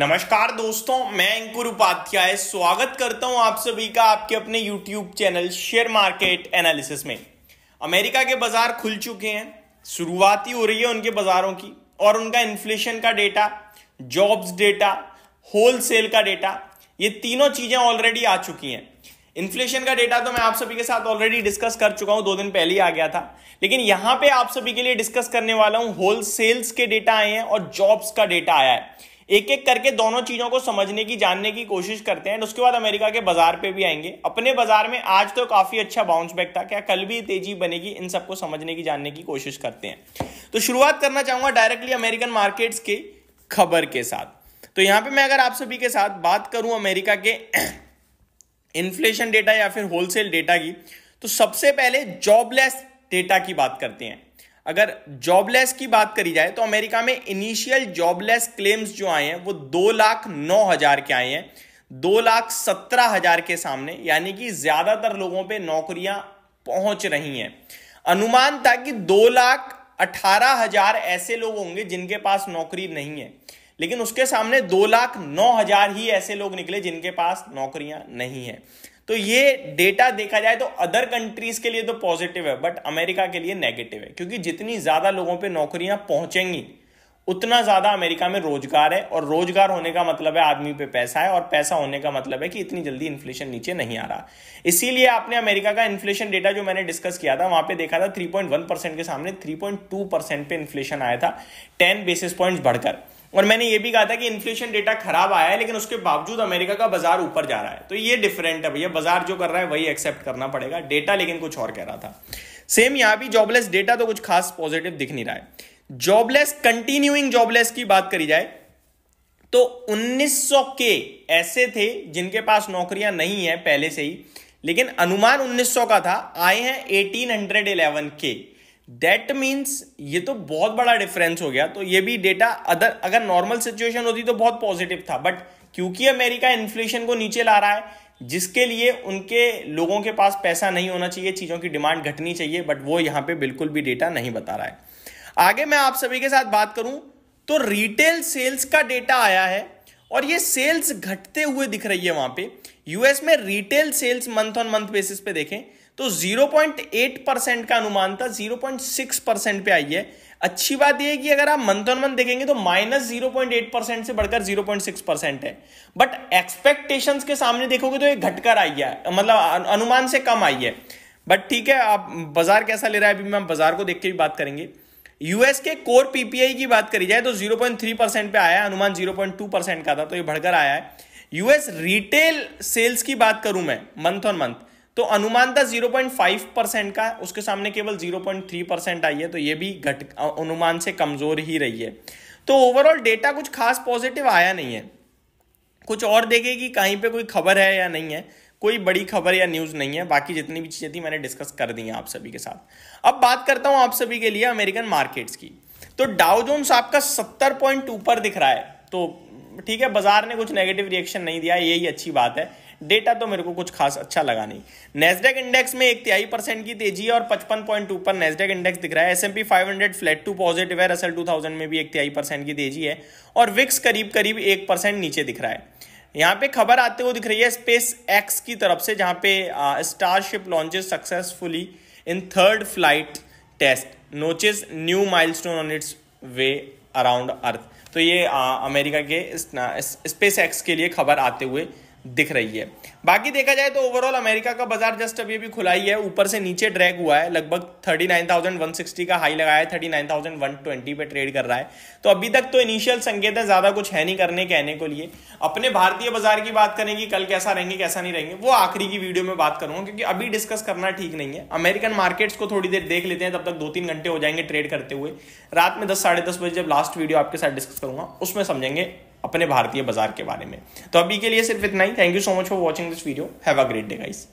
नमस्कार दोस्तों मैं अंकुर उपाध्याय स्वागत करता हूं आप सभी का आपके अपने YouTube channel share market analysis में अमेरिका के बाजार खुल चुके हैं शुरुआत ही हो रही है उनके बाजारों की और उनका इन्फ्लेशन का डेटा जॉब्स डेटा होलसेल का डेटा ये तीनों चीजें ऑलरेडी आ चुकी हैं इन्फ्लेशन का डेटा तो मैं आप सभी के साथ ऑलरेडी डिस्कस कर चुका हूं दो दिन पहले ही आ गया था लेकिन यहां पे आप सभी के लिए डिस्कस करने वाला हूं होलसेल्स के डेटा आए हैं और जॉब्स का डेटा आया है एक एक करके दोनों चीजों को समझने की जानने की कोशिश करते हैं उसके बाद अमेरिका के बाजार पे भी आएंगे अपने बाजार में आज तो काफी अच्छा बाउंस बैक था क्या कल भी तेजी बनेगी इन सबको समझने की जानने की कोशिश करते हैं तो शुरुआत करना चाहूंगा डायरेक्टली अमेरिकन मार्केट्स की खबर के साथ तो यहां पे मैं अगर आप सभी के साथ बात करूं अमेरिका के इन्फ्लेशन डेटा या फिर होलसेल डेटा की तो सबसे पहले जॉबलेस डेटा की बात करते हैं अगर जॉबलेस की बात करी जाए तो अमेरिका में इनिशियल जॉबलेस क्लेम्स जो आए हैं वो दो लाख नौ हजार के आए हैं दो लाख सत्रह हजार के सामने यानी कि ज्यादातर लोगों पे नौकरियां पहुंच रही हैं अनुमान था कि दो लाख अठारह हजार ऐसे लोग होंगे जिनके पास नौकरी नहीं है लेकिन उसके सामने दो लाख नौ हजार ही ऐसे लोग निकले जिनके पास नौकरियां नहीं है तो ये डेटा देखा जाए तो अदर कंट्रीज के लिए तो पॉजिटिव है बट अमेरिका के लिए नेगेटिव है क्योंकि जितनी ज्यादा लोगों पर नौकरियां पहुंचेंगी उतना ज्यादा अमेरिका में रोजगार है और रोजगार होने का मतलब है आदमी पे पैसा है और पैसा होने का मतलब है कि इतनी जल्दी इन्फ्लेशन नीचे नहीं आ रहा इसीलिए आपने अमेरिका का इन्फ्लेशन डेटा जो मैंने डिस्कस किया था वहां पे देखा था 3.1 परसेंट के सामने 3.2 परसेंट पे इन्फ्लेशन आया था 10 बेसिस पॉइंट्स बढ़कर और मैंने ये भी कहा था कि इन्फ्लेशन डेटा खराब आया है लेकिन उसके बावजूद अमेरिका का बाजार ऊपर जा रहा है तो ये डिफरेंट है भैया बाजार जो कर रहा है वही एक्सेप्ट करना पड़ेगा डेटा लेकिन कुछ और कह रहा था सेम यहां भी जॉबलेस डेटा तो कुछ खास पॉजिटिव दिख नहीं रहा है जॉबलेस कंटिन्यूइंग जॉबलेस की बात करी जाए तो 1900 के ऐसे थे जिनके पास नौकरियां नहीं है पहले से ही लेकिन अनुमान 1900 का था आए हैं 1811 के दैट मीन्स ये तो बहुत बड़ा डिफरेंस हो गया तो ये भी डेटा अदर अगर नॉर्मल सिचुएशन होती तो बहुत पॉजिटिव था बट क्योंकि अमेरिका इन्फ्लेशन को नीचे ला रहा है जिसके लिए उनके लोगों के पास पैसा नहीं होना चाहिए चीज़ों की डिमांड घटनी चाहिए बट वो यहाँ पे बिल्कुल भी डेटा नहीं बता रहा है आगे मैं आप सभी के साथ बात करूं तो रिटेल सेल्स का डेटा आया है और ये सेल्स घटते हुए दिख रही है वहां पे यूएस में retail sales month on month basis पे देखें तो 0.8 परसेंट का अनुमान था 0.6 परसेंट पे आई है अच्छी बात यह कि अगर आप मंथ ऑन मंथ देखेंगे तो minus zero point eight percent से बढ़कर जीरो पॉइंट सिक्स परसेंट है बट एक्सपेक्टेशंस के सामने देखोगे तो ये घटकर आई है मतलब अनुमान से कम आई है बट ठीक है आप बाजार कैसा ले रहा है अभी मैं बाजार को देख के भी बात करेंगे यूएस के कोर पीपीआई की बात करी जाए तो 0.3 परसेंट पे आया अनुमान 0.2 परसेंट का था तो ये बढ़कर आया है यूएस रिटेल सेल्स की बात करूं मैं मंथ ऑन मंथ तो पॉइंट 0.5 परसेंट का उसके सामने केवल 0.3 परसेंट आई है तो ये भी घट अनुमान से कमजोर ही रही है तो ओवरऑल डेटा कुछ खास पॉजिटिव आया नहीं है कुछ और देखे कि कहीं पे कोई खबर है या नहीं है कोई बड़ी खबर या न्यूज़ नहीं है बाकी जितनी भी चीज़ें थी मैंने डिस्कस कर दी हैं आप सभी के साथ अब बात करता हूं आप सभी के लिए अमेरिकन मार्केट्स की तो डाउ जोन्स आपका सत्तर पॉइंट ऊपर दिख रहा है तो ठीक है बाजार ने कुछ नेगेटिव रिएक्शन नहीं दिया यही अच्छी बात है डेटा तो मेरे को कुछ खास अच्छा लगा नहीं नेस्डेक इंडेक्स में एक तिहाई परसेंट की तेजी और पचपन पॉइंट टू पर नेस्डेक इंडेक्स दिख रहा है S M P five hundred flat two positive है रसल टू थाउजेंड में भी एक तिहाई परसेंट की तेजी है और विक्स करीब करीब एक परसेंट नीचे दिख रहा है यहाँ पे खबर आते हुए दिख रही है स्पेस एक्स की तरफ से जहाँ पे Starship launches successfully in third flight test notches new milestone on its way around earth तो ये आ, अमेरिका के स्पेस एक्स के लिए खबर आते हुए दिख रही है बाकी देखा जाए तो ओवरऑल अमेरिका का बाजार जस्ट अभी अभी खुला ही है ऊपर से नीचे ड्रैग हुआ है लगभग 39,160 का हाई लगाया है 39,120 पे ट्रेड कर रहा है तो अभी तक तो इनिशियल संकेत है ज़्यादा कुछ है नहीं करने कहने को लिए अपने भारतीय बाजार की बात करेंगे कल कैसा रहेंगे कैसा नहीं रहेंगे वो आखिरी की वीडियो में बात करूंगा क्योंकि अभी डिस्कस करना ठीक नहीं है अमेरिकन मार्केट्स को थोड़ी देर देख लेते हैं तब तक दो तीन घंटे हो जाएंगे ट्रेड करते हुए रात में दस साढ़े दस बजे जब लास्ट वीडियो आपके साथ डिस्कस करूंगा उसमें समझेंगे अपने भारतीय बाजार के बारे में तो अभी के लिए सिर्फ इतना ही Thank you so much for watching this video. Have a great day guys.